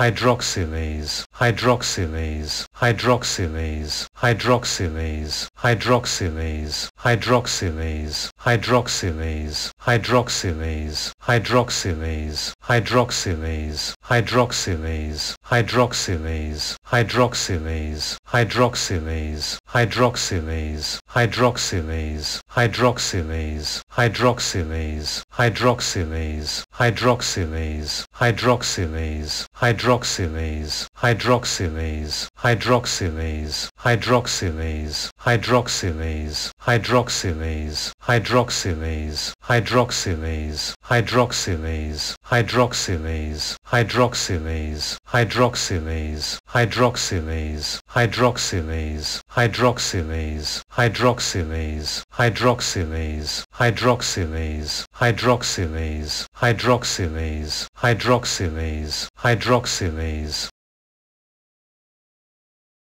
hydroxylase hydroxylase hydroxylase hydroxylase hydroxylase hydroxylase hydroxylase hydroxylase hydroxylase hydroxylase hydroxylase hydroxylase hydroxylase hydroxylase hydroxylase hydroxylase hydroxylase hydroxylase, hydroxylase, hydroxylase, hydroxylase, hydroxylase, hydroxylase, hydroxylase, hydroxylase, hydroxylase, hydroxylase, hydroxylase, hydroxylase, hydroxylase, hydroxylase, hydroxylase, hydroxylase, hydroxylase, hydroxylase, hydroxylase, hydroxylase, hydroxylase, hydroxylase, hydroxylase, hydroxylase, hydroxylase, hydroxylase,